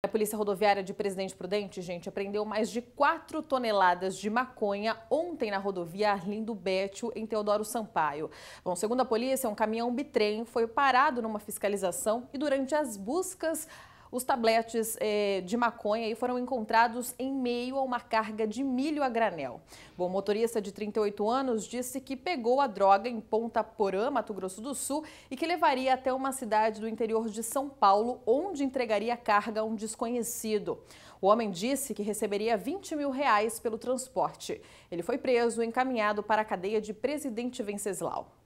A Polícia Rodoviária de Presidente Prudente, gente, apreendeu mais de 4 toneladas de maconha ontem na rodovia Arlindo Bétio, em Teodoro Sampaio. Bom, segundo a polícia, um caminhão bitrem foi parado numa fiscalização e durante as buscas os tabletes eh, de maconha foram encontrados em meio a uma carga de milho a granel. Bom, o motorista de 38 anos disse que pegou a droga em Ponta Porã, Mato Grosso do Sul, e que levaria até uma cidade do interior de São Paulo, onde entregaria a carga a um desconhecido. O homem disse que receberia 20 mil reais pelo transporte. Ele foi preso e encaminhado para a cadeia de Presidente Venceslau.